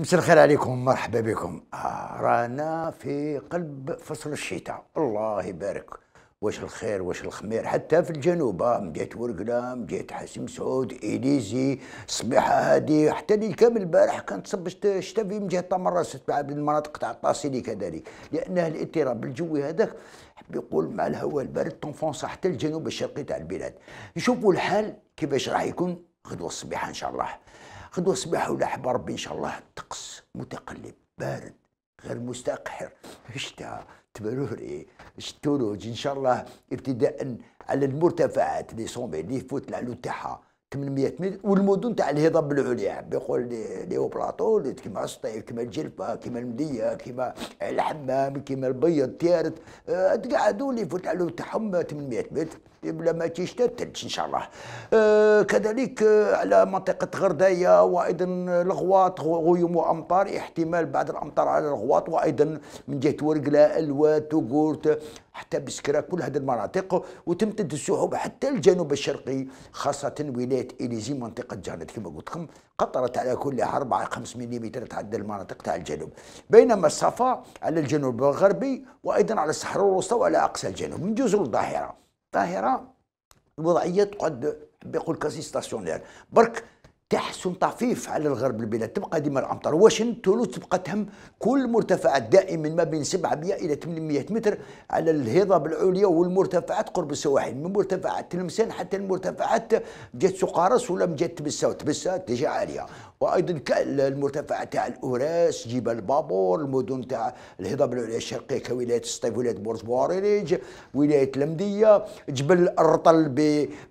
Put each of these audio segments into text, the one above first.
مساء الخير عليكم مرحبا بكم آه رانا في قلب فصل الشتاء الله يبارك واش الخير واش الخمير حتى في الجنوب آه مديت ورقلة مديت حاسم سعود إليزي صبيحة هادي حتى لي كامل البارح كانت تصب الشتاء في مجهة طمراس تاع المناطق تاع الطاسيلي كذلك لأن الاضطراب الجوي هذاك حب يقول مع الهواء البارد تنفونسا حتى الجنوب الشرقي تاع البلاد نشوفوا الحال كيفاش راح يكون غدوة الصبيحة إن شاء الله خذوا صباح حب ربي ان شاء الله الطقس متقلب بارد غير مستقحر الشتاء تبروري الثلوج إيه؟ ان شاء الله ابتداء على المرتفعات لي سومي اللي يفوت العلو تاعها 800 متر والمدن تاع الهضاب العليا بيقول لي هو بلاطو كيما السطيف كيما الجلفه كيما المديه كيما الحمام كيما البيض تيارت آه، تقعدوا اللي يفوت العلو تاعهم 800 متر بلا ما كيشتا الثلج ان شاء الله آه كذلك آه على منطقه غردايه وايضا الغواط غيوم وامطار احتمال بعض الامطار على الغواط وايضا من جهه ورقله الواد توغورت حتى بسكرة كل هذه المناطق وتمتد السحوب حتى الجنوب الشرقي خاصة ولاية إليزي منطقة جانت كما قلت لكم قطرت على كل 4 5 ملم تعدى المناطق تاع الجنوب بينما الصفا على الجنوب الغربي وأيضا على الصحراء الوسطى وعلى أقصى الجنوب من جزر الظاهرة الطاهره الوضعيه تقعد بيقول كازي ستاسيونير برك تحسن طفيف على الغرب البلاد تبقى ديما الامطار واشنطن تولوز تبقى تهم كل مرتفعات دائما ما بين 700 الى 800 متر على الهضاب العليا والمرتفعات قرب السواحل من مرتفعات تلمسان حتى المرتفعات جات سقارس ولا جات تبسه وتبسه تجي عاليه وايضا المرتفعات تاع الاوراس جبال بابور المدن تاع الهضاب العليا الشرقيه كولايه السطيف ولايه بورس بواريريج ولايه لمديه جبل الرطل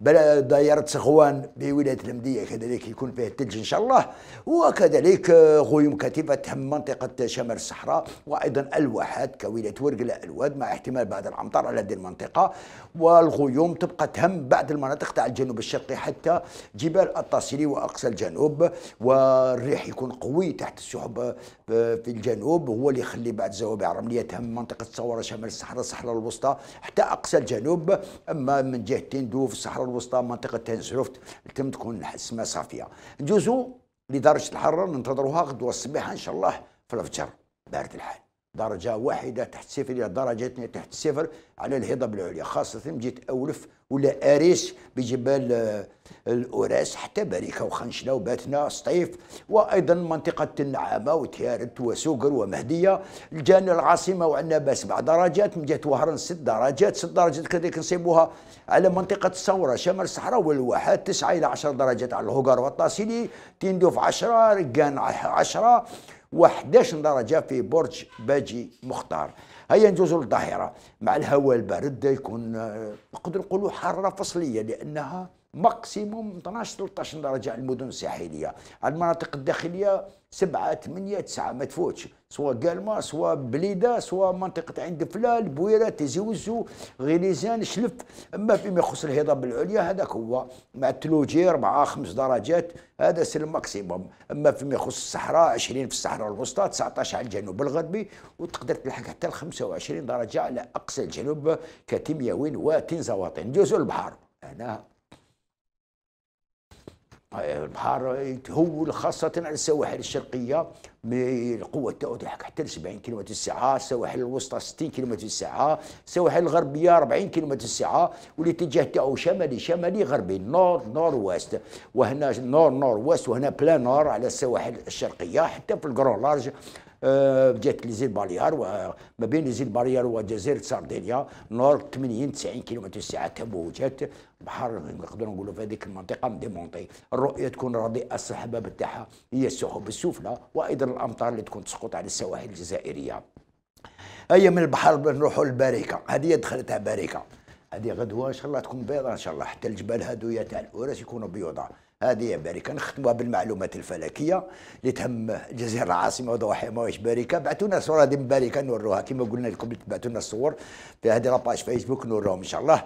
بدايره صغوان بولايه لمديه كذلك يكون يكون فيه الثلج إن شاء الله وكذلك غيوم كثيفة تهم منطقة شمال الصحراء وأيضا الواحات كولاية ورقلة الواد مع احتمال بعض الأمطار على هذه المنطقة والغيوم تبقى تهم بعض المناطق تاع الجنوب الشرقي حتى جبال التصيري وأقصى الجنوب والريح يكون قوي تحت السحب آه، في الجنوب هو اللي يخلي بعض الزوابع الرملية تهم منطقة صورة شمال الصحراء الصحراء الوسطى حتى أقصى الجنوب أما من جهة تندوف الصحراء الوسطى منطقة تنزروفت تم تكون السماء صافية جزء لدرجه الحراره ننتظروها غدوه الصباح ان شاء الله في الفجر بارد الحال درجة واحدة تحت صفر إلى درجة اثنين تحت صفر على الهضاب العليا خاصة جهة أولف ولا أريس بجبال آه، الأوراس حتى بريكة وخنشلة وباتنا سطيف وأيضا منطقة النعامة وتيارت وسوقر ومهدية الجان العاصمة وعندنا سبع درجات من جهة وهران ست درجات ست درجات كذلك نصيبوها على منطقة الثورة شمال الصحراء والواحات تسعة إلى عشر درجات على الهوكر والطاسيلي تندوف عشرة ركان عشرة و11 درجة في برج باجي مختار هيا نجوزوا للظاهرة مع الهواء البارد يكون آه، نقدر نقولوا حاره فصلية لأنها ماكسيموم 12 13 درجه على المدن الساحليه على المناطق الداخليه 7 8 9 ما تفوتش سواء كالما سواء بليده سواء منطقه عند فلال بويره تيزي وزو غليزان شلف اما فيما يخص الهضاب العليا هذاك هو مع التلوجي 4 5 درجات هذا سي الماكسيموم اما فيما يخص الصحراء 20 في الصحراء الوسطى 19 على الجنوب الغربي وتقدر تلحق حتى 25 درجه على اقصى الجنوب كتمياوين وتنزواطين جزر البحر هنا بحار هو خاصة على السواحل الشرقية القوة تاعو تحك حتى ل 70 كم في الساعة، السواحل الوسطى 60 كم في الساعة، السواحل الغربية 40 كم في الساعة، والاتجاه تاعو شمالي شمالي غربي نور نور ويست، وهنا نور نور ويست وهنا بلان نور على السواحل الشرقية حتى في الجرون لارج بدات آه، زيل باليار وما بين زيل باليار وجزيره ساردينيا نور 80 90 كيلومتر الساعه تموجات البحر نقدروا نقولوا في هذيك المنطقه مديمونتي الرؤيه تكون رديئه السحابه تاعها هي السحب السفلى وايضا الامطار اللي تكون تسقط على السواحل الجزائريه هيا من البحر نروحوا للباريكه هذه دخلتها باريكه هذه غدوه ان شاء الله تكون بيضاء ان شاء الله حتى الجبال هادويه تاع الاوراس يكونوا بيضاء هذه امريكا نختموها بالمعلومات الفلكيه اللي تهم الجزيره العاصمه وضواحي ماهيش باركه بعثوا لنا صور هذه مباركه نوروها كما قلنا لكم بعثوا لنا الصور في هذه لاباج فيسبوك نوروهم ان شاء الله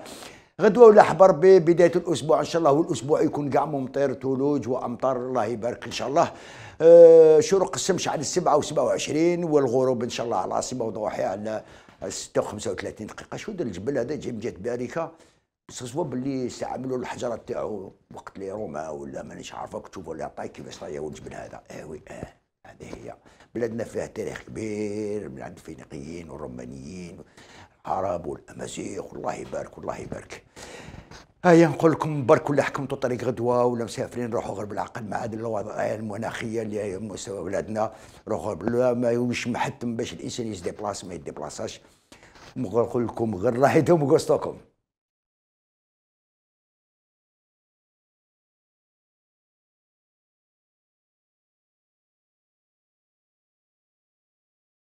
غدوه ولا حبر ببدايه الاسبوع ان شاء الله والاسبوع يكون كاع ممطر ثلوج وامطار الله يبارك ان شاء الله آه، شروق الشمس على السبعة و27 والغروب ان شاء الله على العاصمه وضواحيها على و35 دقيقه شو هذا الجبل هذا جاي جات باركه سوا باللي استعملوا الحجره تاعو وقت اللي روما ولا مانيش عارفه تشوف ولا عطاي كيفاش راهي الجبن هذا اه وي اه هذه هي بلادنا فيها تاريخ كبير من عند الفينيقيين والرومانيين العرب والامازيغ والله يبارك والله يبارك هيا نقول لكم برك ولا حكمتوا طريق غدوه ولا مسافرين روحوا غير بالعقل مع هذه الوضعيه المناخيه اللي هي مستوى بلادنا روحوا بلا ما مش محتم باش الانسان يديبلاص ما يديبلاصاش نقول لكم غير راحتهم وقصتكم